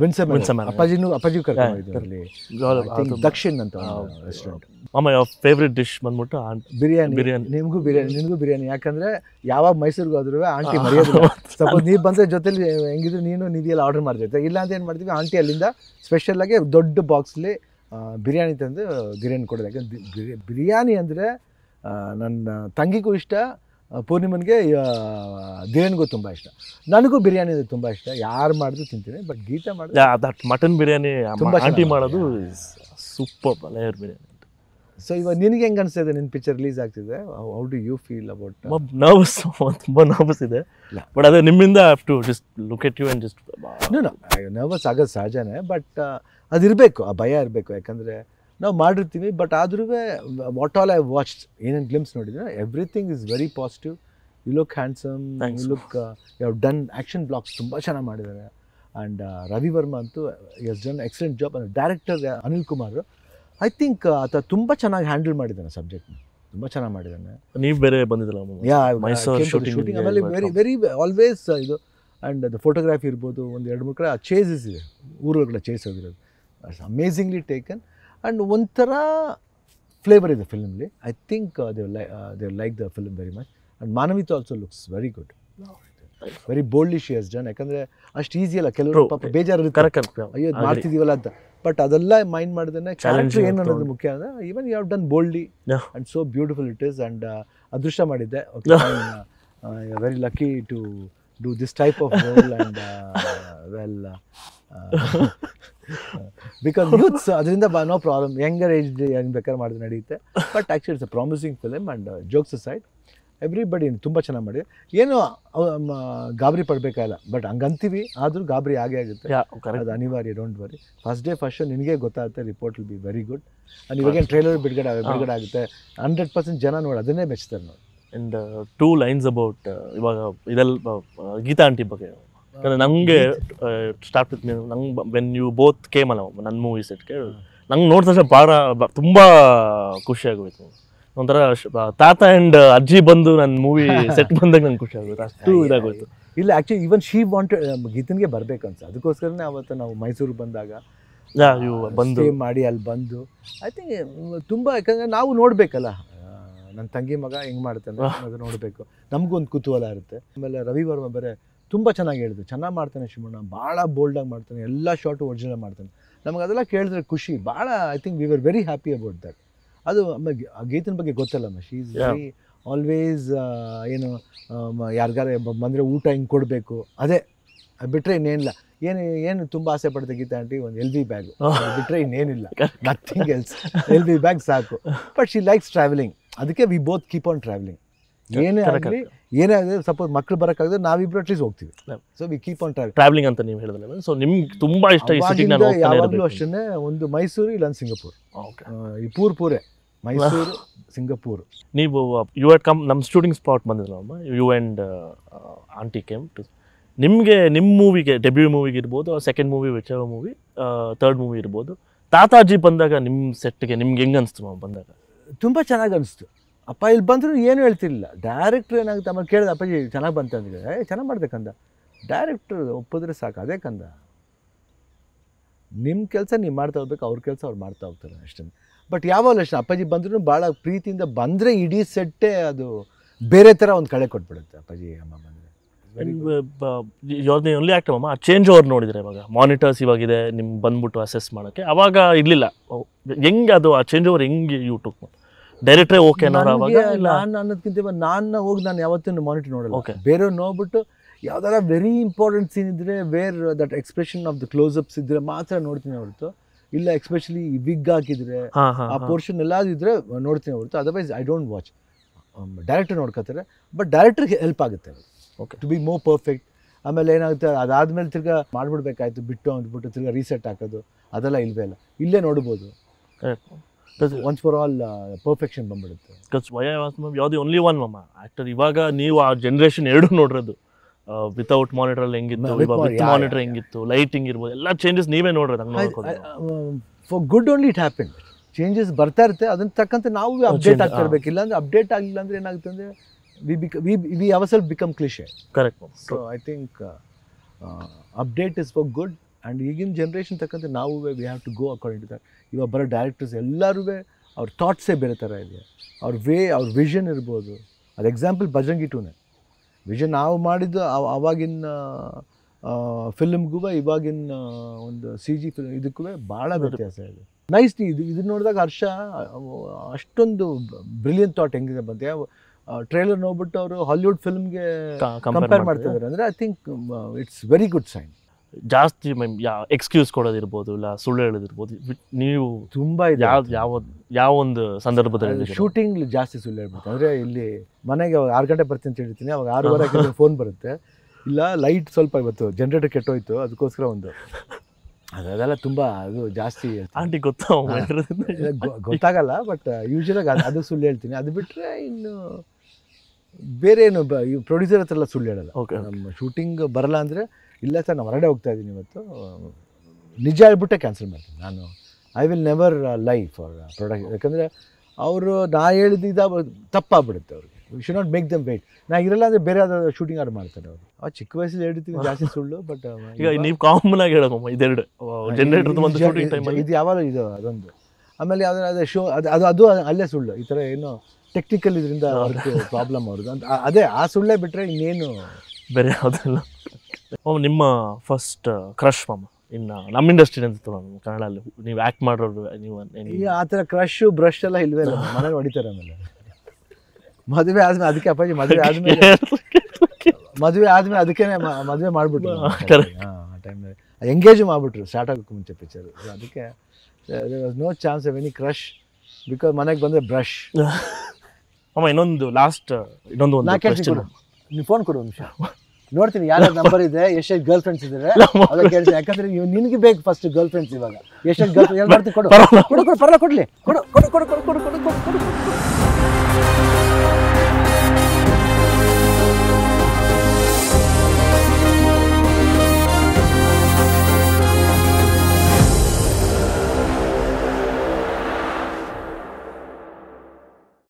ವಿನ್ಸಮ್ ಅಪ್ಪಾಜಿನೂ ಅಪ್ಪಾಜಿ ಕರ್ಕೊಂಡು ದಕ್ಷಿಣ್ ಅಂತ ರೆಸ್ಟೋರೆಂಟ್ ಫೇವ್ರೆಟ್ ಡಿಶ್ ಬಂದ್ಬಿಟ್ಟು ಬಿರಿಯಾನಿ ಬಿರಿಯಾನಿ ನಿಮಗೂ ಬಿರಿಯಾನಿ ನಿಮಗೂ ಬಿರಿಯಾನಿ ಯಾಕಂದ್ರೆ ಯಾವಾಗ ಮೈಸೂರಿಗೆ ಹೋದ್ರೂ ಆಂಟಿ ಮರೆಯೋದು ಸಪೋಸ್ ನೀವು ಬಂದ್ರೆ ಜೊತೆಲಿ ಹೆಂಗಿದ್ರು ನೀನು ನಿಧಿಯಲ್ಲಿ ಆರ್ಡರ್ ಮಾಡ್ತಿರ್ತಾರೆ ಇಲ್ಲ ಅಂತ ಏನು ಮಾಡ್ತೀವಿ ಆಂಟಿ ಅಲ್ಲಿಂದ ಸ್ಪೆಷಲ್ ಆಗಿ ದೊಡ್ಡ ಬಾಕ್ಸ್ಲಿ ಬಿರಿಯಾನಿ ತಂದು ಬಿರಿಯಾನಿ ಕೊಡೋದು ಯಾಕಂದ್ರೆ ಬಿರಿಯಾನಿ ಅಂದರೆ ನನ್ನ ತಂಗಿಗೂ ಇಷ್ಟ ಪೂರ್ಣಿಮನಿಗೆ ದೇವನಿಗೂ ತುಂಬ ಇಷ್ಟ ನನಗೂ ಬಿರಿಯಾನಿ ತುಂಬ ಇಷ್ಟ ಯಾರು ಮಾಡಿದ್ರು ತಿಂತೀನಿ ಬಟ್ ಗೀತಾ ಮಾಡಿದ್ರೆ ಮಟನ್ ಬಿರಿಯಾನಿ ಆಂಟಿ ಮಾಡೋದು ಸೂಪರ್ ಲೇಯರ್ ಬಿರಿಯಾನಿ ಸೊ ಇವಾಗ ನಿನಗೆ ಹೆಂಗೆ ಅನಿಸ್ತಿದೆ ನಿನ್ನ ಪಿಕ್ಚರ್ ರಿಲೀಸ್ ಆಗ್ತಿದೆ how do you feel about nervous ತುಂಬ ನರ್ವಸ್ ಇದೆ ಬಟ್ ಅದೇ ನಿಮ್ಮಿಂದ have to just look at you and just nervous ಆಗೋದು ಸಹಜನೇ ಬಟ್ ಅದಿರಬೇಕು ಆ ಭಯ ಇರಬೇಕು ಯಾಕಂದರೆ ನಾವು ಮಾಡಿರ್ತೀವಿ ಬಟ್ ಆದ್ರೂ ವಾಟ್ ಆಲ್ ಐ ವಾಚ್ಡ್ ಏನೇನು ಗ್ಲಿಮ್ಸ್ ನೋಡಿದ್ರೆ everything is very positive you look handsome you look you've done action blocks ತುಂಬ ಚೆನ್ನಾಗಿ ಮಾಡಿದ್ದಾರೆ ಆ್ಯಂಡ್ ರವಿ ವರ್ಮಾ ಅಂತೂ ಎಸ್ ಡನ್ ಎಕ್ಸಲೆಂಟ್ ಜಾಬ್ ಅಂದರೆ director Anil Kumar I think ಆತ ತುಂಬ ಚೆನ್ನಾಗಿ ಹ್ಯಾಂಡಲ್ ಮಾಡಿದ್ದಾನೆ ಸಬ್ಜೆಕ್ಟ್ನ ತುಂಬ ಚೆನ್ನಾಗಿ ಮಾಡಿದ್ದಾನೆ ನೀವು ಬೇರೆ ಬಂದಿದ್ದಲ್ಲ ಆಮೇಲೆ ವೆರಿ ವೆರಿ ಆಲ್ವೇಸ್ ಇದು ಆ್ಯಂಡ್ ಅದು ಫೋಟೋಗ್ರಾಫಿ ಇರ್ಬೋದು ಒಂದು ಎರಡು ಮೂರು ಕಡೆ ಚೇಸಸ್ ಇದೆ ಊರುಗಳ ಚೇಸ್ ಆಗಿರೋದು ಅಮೇಝಿಂಗ್ಲಿ ಟೇಕನ್ ಆ್ಯಂಡ್ ಒಂಥರ ಫ್ಲೇವರ್ ಇದೆ ಫಿಲ್ಮ್ಲಿ I think they lie they like the film very much and Manvitha also looks very good very boldly she has done ಯಾಕಂದರೆ ಅಷ್ಟು ಈಸಿ ಅಲ್ಲ ಕೆಲವರು ಪಾಪ ಬೇಜಾರು ಅಯ್ಯೋ ಮಾಡ್ತಿದ್ದೀವಲ್ಲ ಅಂತ ಬಟ್ ಅದೆಲ್ಲ ಮೈಂಡ್ ಮಾಡಿದ್ರೆ ಕ್ಯಾರೆಕ್ಟರ್ ಏನು ಅನ್ನೋದು ಮುಖ್ಯ ಅಂದರೆ even you have done boldly and so beautiful it is and ಅದೃಷ್ಟ ಮಾಡಿದ್ದೆ okay very lucky to do this type of role and well because uh, youths uh, ಅದರಿಂದ ನೋ ಪ್ರಾಬ್ಲಮ್ ಯಂಗರ್ ಏಜ್ ಏನು ಬೇಕಾದ್ರೆ ಮಾಡಿದ್ರೆ ನಡೆಯುತ್ತೆ but actually it's a promising film and jokes side everybody ತುಂಬ ಚೆನ್ನಾಗಿ ಮಾಡಿದೆ ಏನು ಗಾಬರಿ ಪಡಬೇಕಾಗಿಲ್ಲ ಬಟ್ ಹಂಗಂತೀವಿ ಆದರೂ ಗಾಬರಿ ಆಗೇ ಆಗುತ್ತೆ ಅದು ಅನಿವಾರ್ಯ don't worry first day first show ನಿನಗೆ ಗೊತ್ತಾಗುತ್ತೆ report will be very good and ಇವಾಗೇನು ಟ್ರೈಲರ್ ಬಿಡುಗಡೆ ಬಿಡುಗಡೆ ಆಗುತ್ತೆ ಹಂಡ್ರೆಡ್ ಪರ್ಸೆಂಟ್ ಜನ ನೋಡಿ ಅದನ್ನೇ ಮೆಚ್ತಾರೆ ನೋಡಿ ಆ್ಯಂಡ್ ಟೂ ಲೈನ್ಸ್ ಅಬೌಟ್ ಇವಾಗ ಇದೆಲ್ಲ ಗೀತಾ ಆಂಟಿ ಬಗ್ಗೆ ನಂಗೆ ಸ್ಟಾರ್ಟ್ ವಿತ್ ನಂಗೆ ವೆನ್ ಯು ಬೋತ್ ಕೇಮ್ ಅಲ್ಲ ನನ್ನ ಮೂವಿ ಕೇಳಿ ನಂಗೆ ನೋಡ್ತಾ ಭಾಳ ತುಂಬ ಖುಷಿ ಆಗೋಯ್ತು ಒಂಥರ ತಾತ ಆ್ಯಂಡ್ ಅಜ್ಜಿ ಬಂದು ನನ್ನ ಮೂವಿ ಸೆಟ್ ಬಂದಾಗ ನಂಗೆ ಖುಷಿ ಆಗೋಯ್ತು ಅಷ್ಟು ಇದಾಗೋಯ್ತು ಇಲ್ಲ ಆ್ಯಕ್ಚುಲಿ ಈವನ್ ಶಿ ವಾಂಟ್ ಗೀತನ್ಗೆ ಬರ್ಬೇಕು ಅನ್ಸ ಅದಕ್ಕೋಸ್ಕರನೇ ಅವತ್ತು ನಾವು ಮೈಸೂರಿಗೆ ಬಂದಾಗ ಬಂದು ಮಾಡಿ ಅಲ್ಲಿ ಬಂದು ಐ ಥಿಂಕ್ ತುಂಬ ಯಾಕಂದ್ರೆ ನಾವು ನೋಡಬೇಕಲ್ಲ ನನ್ನ ತಂಗಿ ಮಗ ಹೆಂಗೆ ಮಾಡ್ತಾನೆ ಅದು ನೋಡಬೇಕು ನಮಗೂ ಒಂದು ಕುತೂಹಲ ಇರುತ್ತೆ ಆಮೇಲೆ ರವಿವರ್ಮ ಬೇರೆ ತುಂಬ ಚೆನ್ನಾಗಿ ಹೇಳಿದ್ರು ಚೆನ್ನಾಗಿ ಮಾಡ್ತಾನೆ ಶಿವಣ್ಣ ಭಾಳ ಬೋಲ್ಡಾಗಿ ಮಾಡ್ತಾನೆ ಎಲ್ಲ ಶಾರ್ಟ್ ಒರಿಜಿನಲ್ ಮಾಡ್ತಾನೆ ನಮಗೆ ಅದೆಲ್ಲ ಕೇಳಿದ್ರೆ ಖುಷಿ ಭಾಳ I think we were very happy about that ಅದು ಗೀತನ ಬಗ್ಗೆ ಗೊತ್ತಲ್ಲ ಮಶ್ ಈಸ್ ಆಲ್ವೇಸ್ ಏನು ಯಾರಿಗಾರ ಬಂದರೆ ಊಟ ಹಿಂಗೆ ಕೊಡಬೇಕು ಅದೇ ಬಿಟ್ಟರೆ ಇನ್ನೇನಿಲ್ಲ ಏನು ಏನು ತುಂಬ ಆಸೆ ಪಡ್ತ ಗೀತಾ ಆಂಟಿ ಒಂದು ಎಲ್ ಬಿ ಬ್ಯಾಗ್ ಬಿಟ್ಟರೆ ಇನ್ನೇನಿಲ್ಲ nothing else L B bag ಸಾಕು ಬಟ್ ಶಿ ಲೈಕ್ಸ್ ಟ್ರಾವೆಲಿಂಗ್ ಅದಕ್ಕೆ we both keep on travelling ಏನೇ ಆಗಲಿ ಏನೇ ಆಗಲಿ ಸಪೋಸ್ ಮಕ್ಳು ಬರೋಕ್ಕಾಗದೆ ನಾವಿಬ್ರು ಅಟ್ಲೀಸ್ಟ್ ಹೋಗ್ತೀವಿ so we keep on travelling ಅಂತ ನೀವು ಹೇಳಿದ್ರೆ ಸೊ ನಿಮ್ಗೆ ತುಂಬ ಇಷ್ಟ ಯಾವಾಗಲೂ ಅಷ್ಟೇ ಒಂದು ಮೈಸೂರು ಇಲ್ಲ ಸಿಂಗಾಪುರ್ ಈ ಪೂರ್ ಪೂರೇ ಮೈಸೂರು ಸಿಂಗಾಪುರ್ ನೀವು ಯು ಆರ್ ಕಮ್ ನಮ್ಮ ಶೂಟಿಂಗ್ ಸ್ಪಾಟ್ ಅಮ್ಮ you and aunty came to ನಿಮಗೆ ನಿಮ್ಮ ಮೂವಿಗೆ ಡೆಬ್ಯೂ ಮೂವಿಗೆ ಇರ್ಬೋದು ಸೆಕೆಂಡ್ ಮೂವಿ ವೆಚ್ಚ ಮೂವಿ ತರ್ಡ್ ಮೂವಿ ಇರ್ಬೋದು ತಾತಾಜಿ ಬಂದಾಗ ನಿಮ್ಮ ಸೆಟ್ಗೆ ನಿಮ್ಗೆ ಹೆಂಗೆ ಅನಿಸ್ತು ಬಂದಾಗ ತುಂಬ ಚೆನ್ನಾಗಿ ಅನಿಸ್ತು ಅಪ್ಪ ಇಲ್ಲಿ ಬಂದರು ಏನು ಹೇಳ್ತಿರ್ಲಿಲ್ಲ ಡೈರೆಕ್ಟ್ರ್ ಏನಾಗುತ್ತೆ ಅಮ್ಮ ಕೇಳಿದೆ ಅಪ್ಪಾಜಿ ಚೆನ್ನಾಗಿ ಬಂತು ಅಂದರೆ ಚೆನ್ನಾಗಿ ಚೆನ್ನಾಗಿ ಮಾಡ್ಬೇಕಂದ ಡೈರೆಕ್ಟ್ರ್ ಒಪ್ಪಿದ್ರೆ ಸಾಕು ಅದೇ ಕಂದ ನಿಮ್ಮ ಕೆಲಸ ನೀವು ಮಾಡ್ತಾ ಹೋಗ್ಬೇಕು ಅವ್ರ ಕೆಲಸ ಅವ್ರು ಮಾಡ್ತಾ ಹೋಗ್ತಾರೆ ಅಷ್ಟೇ ಬಟ್ ಯಾವಾಗಲೂ ಅಷ್ಟೇ ಅಪ್ಪಾಜಿ ಬಂದರೂ ಭಾಳ ಪ್ರೀತಿಯಿಂದ ಬಂದರೆ ಇಡೀ ಸೆಟ್ಟೇ ಅದು ಬೇರೆ ಥರ ಒಂದು ಕಳೆ ಕೊಟ್ಬಿಡುತ್ತೆ ಅಪ್ಪಾಜಿ ಅಮ್ಮ ಬಂದರೆ ಯಾವುದೇ ಓನ್ಲಿ ಅಮ್ಮ ಚೇಂಜ್ ಓವರ್ ನೋಡಿದರೆ ಇವಾಗ ಮಾನಿಟರ್ಸ್ ಇವಾಗಿದೆ ನಿಮ್ಗೆ ಬಂದ್ಬಿಟ್ಟು ಅಸೆಸ್ ಮಾಡೋಕ್ಕೆ ಅವಾಗ ಇರಲಿಲ್ಲ ಹೆಂಗೆ ಅದು ಆ ಚೇಂಜ್ ಓವರ್ ಹೆಂಗೆ ಯೂಟ್ಯೂಬ್ ಡೈರೆಕ್ಟ್ರೇ ಓಕೆ ನಾನು ಅನ್ನೋದಕ್ಕಿಂತ ನಾನು ಹೋಗಿ ನಾನು ಯಾವತ್ತೂ ಮಾನಿಟರ್ ನೋಡಲ್ಲ ಓಕೆ ಬೇರೆಯವ್ರು ನೋಡ್ಬಿಟ್ಟು ಯಾವ್ದಾರ ವೆರಿ ಇಂಪಾರ್ಟೆಂಟ್ ಸೀನ್ ಇದ್ರೆ where that expression of the close ups ಇದ್ರೆ ಮಾತ್ರ ನೋಡ್ತೀನಿ ಹೊರತು ಇಲ್ಲ ಎಕ್ಸ್ಪೆಷಲಿ ಬಿಗ್ ಹಾಕಿದ್ರೆ ಆ ಪೋರ್ಷನ್ ಎಲ್ಲ ಇದ್ರೆ ನೋಡ್ತೀನಿ ಹೊರತು otherwise I don't watch director ನೋಡ್ಕೋತಾರೆ ಬಟ್ ಡೈರೆಕ್ಟರ್ಗೆ ಹೆಲ್ಪ್ ಆಗುತ್ತೆ okay to be more perfect ಆಮೇಲೆ ಏನಾಗುತ್ತೆ ಅದಾದ್ಮೇಲೆ ತಿರ್ಗಾ ಮಾಡ್ಬಿಡ್ಬೇಕಾಯ್ತು ಬಿಟ್ಟು ಅಂದ್ಬಿಟ್ಟು ತಿರ್ಗಾ ರೀಸೆಟ್ ಹಾಕೋದು ಅದೆಲ್ಲ ಇಲ್ವೇ ಇಲ್ಲ ಇಲ್ಲೇ ನೋಡ್ಬೋದು because once for all perfection ಬಂದ್ಬಿಡುತ್ತೆ ಬಿಕಾಸ್ ವೈ ವಾಸ್ ಯಾವ್ದು ಓನ್ಲಿ ಒನ್ ಮಮ್ಮ ಆ್ಯಕ್ಟರ್ ಇವಾಗ ನೀವು ಆ ಜನ್ರೇಷನ್ ಎರಡೂ ನೋಡಿರೋದು ವಿತೌಟ್ ಮಾನಿಟ್ರಲ್ಲಿ ಹೆಂಗಿತ್ತು ಮಾನಿಟರ್ ಹೆಂಗಿತ್ತು ಲೈಟಿಂಗ್ ಇರ್ಬೋದು ಎಲ್ಲ ಚೇಂಜಸ್ ನೀವೇ ನೋಡಿರೋದು ಹಂಗೆ for good only it happen changes ಬರ್ತಾ ಇರುತ್ತೆ ಅದನ್ನ ತಕ್ಕಂತೆ ನಾವು ಅಪ್ಡೇಟ್ oh, ಆಗ್ತಾ ah. ಇರಬೇಕು ಇಲ್ಲಾಂದ್ರೆ ಅಪ್ಡೇಟ್ ಆಗಿಲ್ಲ ಅಂದ್ರೆ ಏನಾಗುತ್ತೆ ಅಂದ್ರೆ we we we our self become cliche correct so I think update is for good and ಈಗಿನ ಜನ್ರೇಷನ್ ತಕ್ಕಂತೆ ನಾವು we have to go according to that ಇವಾಗ ಬರೋ ಡೈರೆಕ್ಟರ್ಸ್ ಎಲ್ಲರೂ ಅವ್ರ ಥಾಟ್ಸೇ ಬೇರೆ ಥರ ಇದೆ ಅವ್ರ ವೇ ಅವ್ರ ವಿಷನ್ ಇರ್ಬೋದು ಅದು ಎಕ್ಸಾಂಪಲ್ ಬಜರಂಗಿ ಟೂನೇ ವಿಷನ್ ನಾವು ಮಾಡಿದ್ದು ಅವಾಗಿನ ಫಿಲ್ಮ್ಗೂ ಇವಾಗಿನ ಒಂದು ಸಿ ಜಿ ಫಿಲ್ಮ್ ಇದಕ್ಕೂ ಭಾಳ ವ್ಯತ್ಯಾಸ ಇದೆ ನೈಸ್ ಇದು ಇದನ್ನ ನೋಡಿದಾಗ ಹರ್ಷ ಅಷ್ಟೊಂದು ಬ್ರಿಲಿಯಂಟ್ ಥಾಟ್ ಹೆಂಗಿದೆ ಬಂತೆ ಟ್ರೇಲರ್ ನೋಡ್ಬಿಟ್ಟು ಅವರು ಹಾಲಿವುಡ್ ಫಿಲ್ಮ್ಗೆ ಕಂಪೇರ್ ಮಾಡ್ತಿದ್ದಾರೆ ಅಂದರೆ I think it's very good sign ಜಾಸ್ತಿ ಯಾ ಎಕ್ಸ್ಕ್ಯೂಸ್ ಕೊಡೋದಿರ್ಬೋದು ಇಲ್ಲ ಸುಳ್ಳು ಹೇಳೋದಿರ್ಬೋದು ನೀವು ತುಂಬ ಯಾವ ಯಾವ ಯಾವೊಂದು ಸಂದರ್ಭದಲ್ಲಿ ಶೂಟಿಂಗ್ ಜಾಸ್ತಿ ಸುಳ್ಳು ಹೇಳ್ಬೋದು ಅಂದರೆ ಇಲ್ಲಿ ಮನೆಗೆ ಅವಾಗ ಆರು ಗಂಟೆ ಬರ್ತೀನಿ ಅಂತ ಹೇಳ್ತೀನಿ ಅವಾಗ ಆರೂವರೆ ಫೋನ್ ಬರುತ್ತೆ ಇಲ್ಲ ಲೈಟ್ ಸ್ವಲ್ಪ ಇವತ್ತು ಜನ್ರೇಟರ್ ಕೆಟ್ಟೋಯ್ತು ಅದಕ್ಕೋಸ್ಕರ ಒಂದು ಅದೆಲ್ಲ ತುಂಬ ಅದು ಜಾಸ್ತಿ ಆಂಟಿ ಗೊತ್ತಾ ಗೊತ್ತಾಗಲ್ಲ ಬಟ್ ಯೂಶ್ವಲಾಗಿ uh, ಅದು ಅದು ಸುಳ್ಳು ಹೇಳ್ತೀನಿ ಅದು ಬಿಟ್ಟರೆ ಇನ್ನು ಬೇರೆ ಏನು ಪ್ರೊಡ್ಯೂಸರ್ ಹತ್ರ ಎಲ್ಲ ಸುಳ್ಳು ಹೇಳಲ್ಲ ಓಕೆ ನಮ್ಮ ಶೂಟಿಂಗ್ ಬರಲ್ಲ ಅಂದರೆ ಇಲ್ಲ ಸರ್ ನಾನು ಹೊರಗಡೆ ಹೋಗ್ತಾ ಇದ್ದೀನಿ ಇವತ್ತು ನಿಜ ಹೇಳ್ಬಿಟ್ಟೆ ಕ್ಯಾನ್ಸಲ್ ಮಾಡ್ತೀನಿ ನಾನು I will never lie for product ಯಾಕಂದರೆ ಅವರು ನಾ ಹೇಳಿದ್ದ ತಪ್ಪಾಗ್ಬಿಡುತ್ತೆ ಅವ್ರಿಗೆ we should not make them wait ನಾ ಇರಲ್ಲ ಅಂದರೆ ಬೇರೆ ಯಾವ್ದಾದ್ರು ಶೂಟಿಂಗ್ ಆರ್ಡ್ ಮಾಡ್ತಾರೆ ಅವರು ಆ ಚಿಕ್ಕ ವಯಸ್ಸಲ್ಲಿ ಹೇಳ್ತೀವಿ ಜಾಸ್ತಿ ಸುಳ್ಳು ಬಟ್ uh, ಈಗ ನೀವು ಕಾಮನ್ ಆಗಿ ಹೇಳಮ್ಮ ಇದೆರಡು ಜನರೇಟರ್ ಒಂದು ಟೈಮ್ ಇದು ಯಾವಾಗ ಇದು ಅದೊಂದು ಆಮೇಲೆ ಅದೇ ಶೋ ಅದು ಅದು ಅದು ಅಲ್ಲೇ ಸುಳ್ಳು ಈ ಥರ ಏನು ಟೆಕ್ನಿಕಲ್ ಇದರಿಂದ ಪ್ರಾಬ್ಲಮ್ ಅವ್ರದ್ದು ಅಂತ ಅದೇ ಆ ಸುಳ್ಳೇ ಬಿಟ್ಟರೆ ಇನ್ನೇನು ಬೇರೆ ಯಾವುದಿಲ್ಲ ನಿಮ್ಮ ಫಸ್ಟ್ ಕ್ರಶ್ uh, ಮಾಮ ಇನ್ನು ನಮ್ಮ ಇಂಡಸ್ಟ್ರಿ ಅಂತ ಕನ್ನಡ ಕನ್ನಡಲ್ಲಿ ನೀವು ಆ್ಯಕ್ಟ್ ಮಾಡೋರು ನೀವು ಈ ಆ ಥರ ಕ್ರಶ್ ಬ್ರಷ್ ಎಲ್ಲ ಇಲ್ವೇ ಇಲ್ಲ ಮನೇಲಿ ಹೊಡಿತಾರೆ ಆಮೇಲೆ ಮದುವೆ ಆದ್ಮೇಲೆ ಅದಕ್ಕೆ ಅಪ್ಪಾಜಿ ಮದುವೆ ಆದ್ಮೇಲೆ ಮದುವೆ ಆದ್ಮೇಲೆ ಅದಕ್ಕೆ ಮದುವೆ ಮಾಡಿಬಿಟ್ರು ಆ ಎಂಗೇಜ್ ಮಾಡ್ಬಿಟ್ರು ಸ್ಟಾರ್ಟ್ ಆಗೋಕ್ಕೆ ಮುಂಚೆ ಪಿಕ್ಚರ್ ಅದಕ್ಕೆ no chance of any crush because ಮನೆಗೆ ಬಂದ್ರೆ ಬ್ರಷ್ ಅಮ್ಮ ಇನ್ನೊಂದು ಲಾಸ್ಟ್ ಇನ್ನೊಂದು ಒಂದು ಫೋನ್ ಕೊಡು ಒಂದು ನಿಮಿಷ ನೋಡ್ತೀನಿ ಯಾರ ನಂಬರ್ ಇದೆ ಎಷ್ಟೇ ಗರ್ಲ್ ಫ್ರೆಂಡ್ಸ್ ಇದ್ದಾರೆ ಕೇಳ್ತೀನಿ ಯಾಕಂದ್ರೆ ನೀವು ನಿನಗೆ ಬೇಕು ಫಸ್ಟ್ ಗರ್ಲ್ ಫ್ರೆಂಡ್ಸ್ ಇವಾಗ ಎಷ್ಟೇ ಗರ್ಲ್ ಫ್ರೆಂಡ್ ಮಾಡ್ತೀನಿ ಕೊಡು ಕೊಡು ಕೊಡು ಪರವಾಗಿಲ್ಲ ಕೊಡ್ಲಿ ಕೊಡು ಕೊಡು ಕೊಡು ಕೊಡು ಕೊಡು ಕೊಡು ಕೊಡು